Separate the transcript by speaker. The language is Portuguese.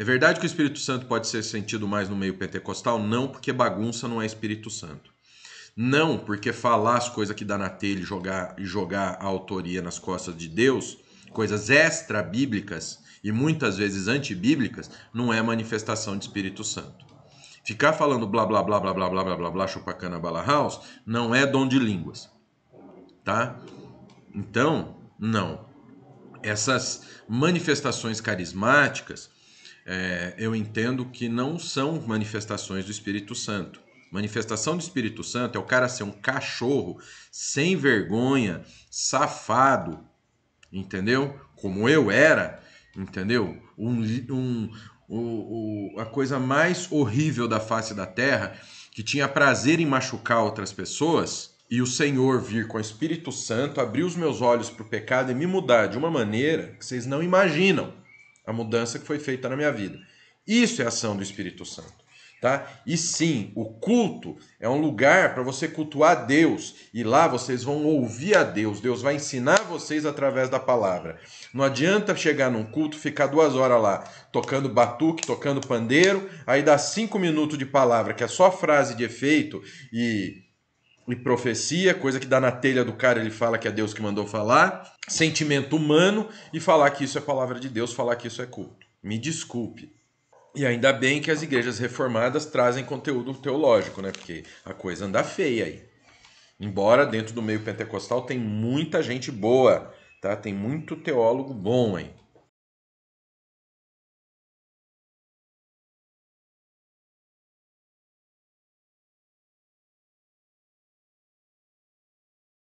Speaker 1: É verdade que o Espírito Santo pode ser sentido mais no meio pentecostal? Não, porque bagunça não é Espírito Santo. Não, porque falar as coisas que dá na telha e jogar, jogar a autoria nas costas de Deus, coisas extra-bíblicas e muitas vezes antibíblicas, não é manifestação de Espírito Santo. Ficar falando blá blá blá blá blá blá blá blá blá chupacana bala house não é dom de línguas, tá? Então, não. Essas manifestações carismáticas é, eu entendo que não são manifestações do Espírito Santo. Manifestação do Espírito Santo é o cara ser um cachorro sem vergonha, safado, entendeu? Como eu era, entendeu? Um, um, o, o, a coisa mais horrível da face da terra, que tinha prazer em machucar outras pessoas, e o Senhor vir com o Espírito Santo abrir os meus olhos para o pecado e me mudar de uma maneira que vocês não imaginam a mudança que foi feita na minha vida. Isso é ação do Espírito Santo. Tá? E sim, o culto é um lugar para você cultuar Deus, e lá vocês vão ouvir a Deus, Deus vai ensinar vocês através da palavra. Não adianta chegar num culto, ficar duas horas lá, tocando batuque, tocando pandeiro, aí dá cinco minutos de palavra, que é só frase de efeito e e profecia, coisa que dá na telha do cara, ele fala que é Deus que mandou falar, sentimento humano e falar que isso é palavra de Deus, falar que isso é culto. Me desculpe. E ainda bem que as igrejas reformadas trazem conteúdo teológico, né? Porque a coisa anda feia aí. Embora dentro do meio pentecostal tem muita gente boa, tá? Tem muito teólogo bom aí.